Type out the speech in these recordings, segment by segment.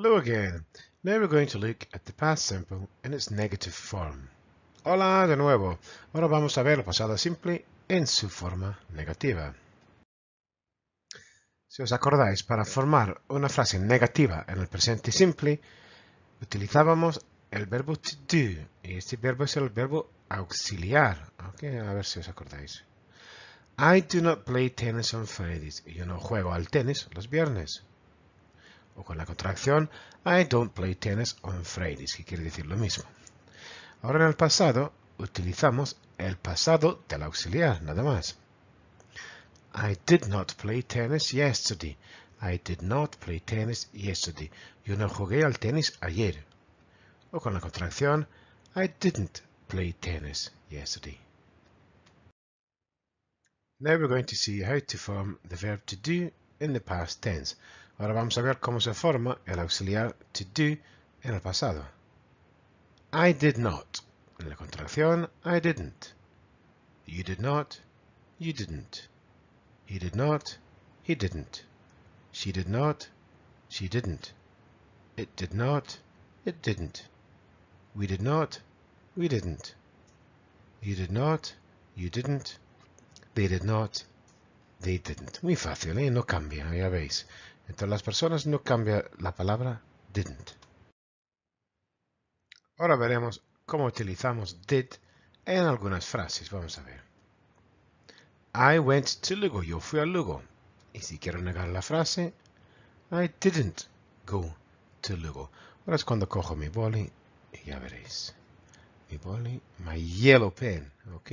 Hello again. Now we're going to look at the past simple in its negative form. Hola de nuevo. Ahora vamos a ver el pasado simple en su forma negativa. Si os acordáis, para formar una frase negativa en el presente simple, utilizábamos el verbo to do. Y este verbo es el verbo auxiliar. a ver si os acordáis. I do not play tennis on Fridays. Yo no juego al tenis los viernes o con la contracción I don't play tennis on Fridays, que quiere decir lo mismo. Ahora en el pasado utilizamos el pasado del auxiliar, nada más. I did not play tennis yesterday. I did not play tennis yesterday. Yo no jugué al tenis ayer. O con la contracción I didn't play tennis yesterday. Now we're going to see how to form the verb to do in the past tense. Ahora vamos a ver cómo se forma el auxiliar to do en el pasado. I did not. En la contracción, I didn't. You did not. You didn't. He did not. He didn't. She did not. She didn't. It did not. It didn't. We did not. We didn't. You did not. You didn't. They did not. They didn't. Muy fácil, ¿eh? No cambia, ya veis. Entonces las personas no cambian la palabra didn't. Ahora veremos cómo utilizamos did en algunas frases. Vamos a ver. I went to Lugo. Yo fui a Lugo. Y si quiero negar la frase, I didn't go to Lugo. Ahora es cuando cojo mi boli y ya veréis. Mi boli, my yellow pen. Ok.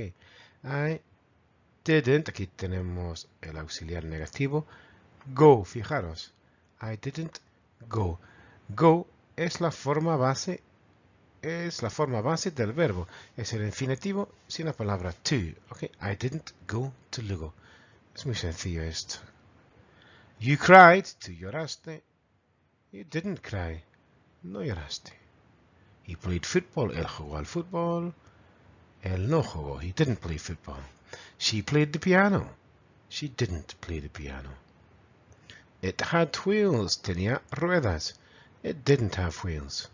I didn't. Aquí tenemos el auxiliar negativo go. Fijaros. I didn't go. Go es la forma base es la forma base del verbo. Es el infinitivo sin la palabra to. Okay, I didn't go to Lugo. Es muy sencillo esto. You cried, tú lloraste. You didn't cry, no lloraste. He played football, él jugó al fútbol. Él no jugó, he didn't play football. She played the piano. She didn't play the piano. It had wheels, tenía ruedas. It didn't have wheels.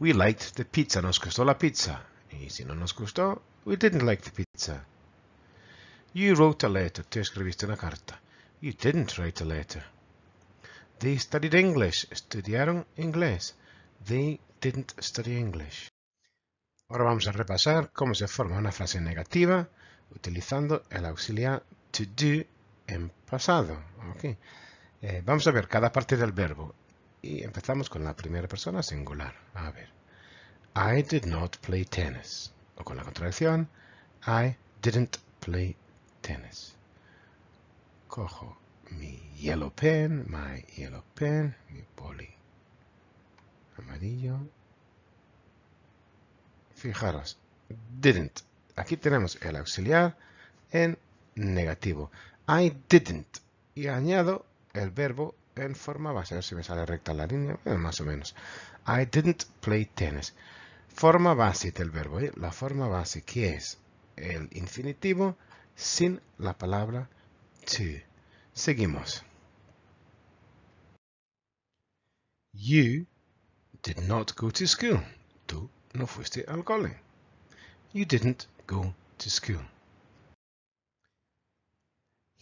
We liked the pizza, nos gustó la pizza. Y si no nos gustó, we didn't like the pizza. You wrote a letter, tú escribiste una carta. You didn't write a letter. They studied English, estudiaron inglés. They didn't study English. Ahora vamos a repasar cómo se forma una frase negativa utilizando el auxiliar to do en pasado. Okay. Eh, vamos a ver cada parte del verbo. Y empezamos con la primera persona singular. A ver. I did not play tennis. O con la contracción. I didn't play tennis. Cojo mi yellow pen, my yellow pen, mi poli amarillo. Fijaros, didn't. Aquí tenemos el auxiliar en negativo. I didn't. Y añado el verbo en forma base. A ver si me sale recta la línea. Eh, más o menos. I didn't play tennis. Forma base del verbo. ¿eh? La forma base que es el infinitivo sin la palabra to. Seguimos. You did not go to school. Tú no fuiste al cole. You didn't go to school.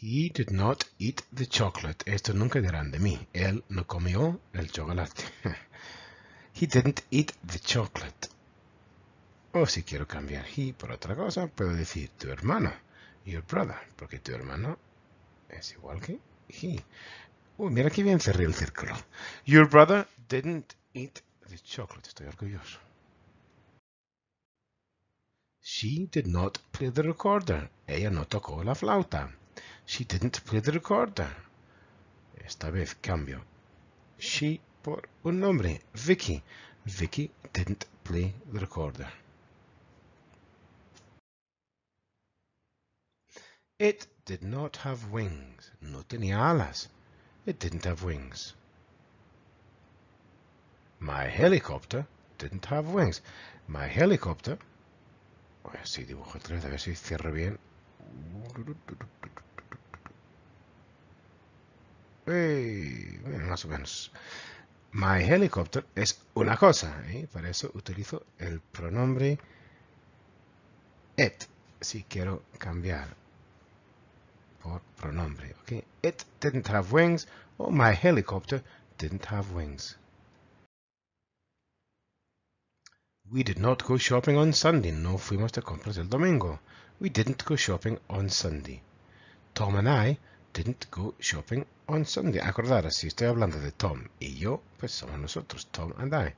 He did not eat the chocolate. Esto nunca dirán de mí. Él no comió el chocolate. he didn't eat the chocolate. O oh, si quiero cambiar he por otra cosa, puedo decir tu hermano, your brother, porque tu hermano es igual que he. Uy, mira que bien cerré el círculo. Your brother didn't eat the chocolate. Estoy orgulloso. She did not play the recorder. Ella no tocó la flauta. She didn't play the recorder. Esta vez cambio. She por un nombre, Vicky. Vicky didn't play the recorder. It did not have wings. No tenía alas. It didn't have wings. My helicopter didn't have wings. My helicopter... Voy a ver si dibujo otra vez, a ver si cierro bien. Eh, más o menos. My helicopter es una cosa, ¿eh? para eso utilizo el pronombre it, si quiero cambiar por pronombre. It didn't have wings, o my helicopter didn't have wings. We did not go shopping on Sunday. No fuimos de compras el domingo. We didn't go shopping on Sunday. Tom and I didn't go shopping on Sunday. Acordaros, si estoy hablando de Tom y yo, pues somos nosotros, Tom and I.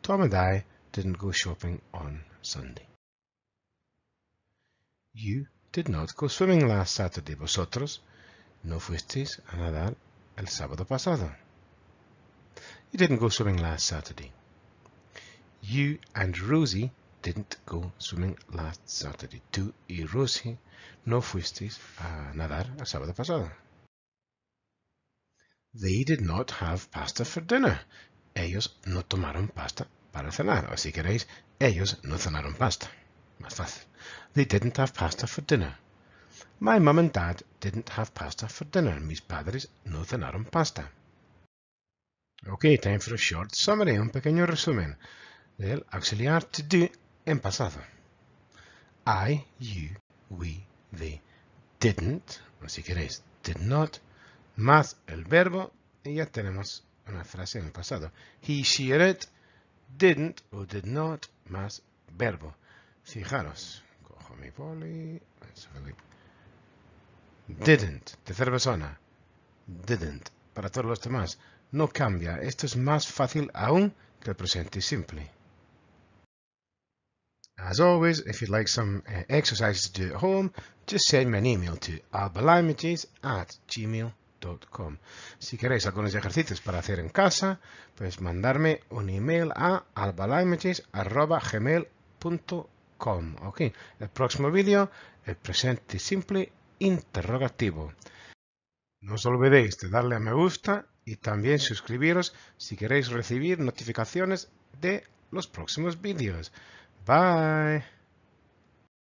Tom and I didn't go shopping on Sunday. You did not go swimming last Saturday. Vosotros no fuisteis a nadar el sábado pasado. You didn't go swimming last Saturday. You and Rosie didn't go swimming last Saturday. Tú y Rosie no fuisteis a nadar el sábado pasado. They did not have pasta for dinner. Ellos no tomaron pasta para cenar. O si queréis, ellos no cenaron pasta. Más fácil. They didn't have pasta for dinner. My mum and dad didn't have pasta for dinner. Mis padres no cenaron pasta. Okay, time for a short summary, un pequeño resumen del auxiliar to do en pasado. I, you, we, they, didn't, o si queréis, did not, más el verbo, y ya tenemos una frase en el pasado. He, she, it, didn't o did not, más verbo. Fijaros, cojo mi poli, didn't, tercera persona, didn't, para todos los demás. No cambia, esto es más fácil aún que el presente simple. As always, if you'd like some uh, exercises to do at home, just send me an email to Si queréis algunos ejercicios para hacer en casa, pues mandarme un email a albalimages.gmail.com. Ok, el próximo vídeo, es presente simple interrogativo. No os olvidéis de darle a me gusta y también suscribiros si queréis recibir notificaciones de los próximos vídeos. Bye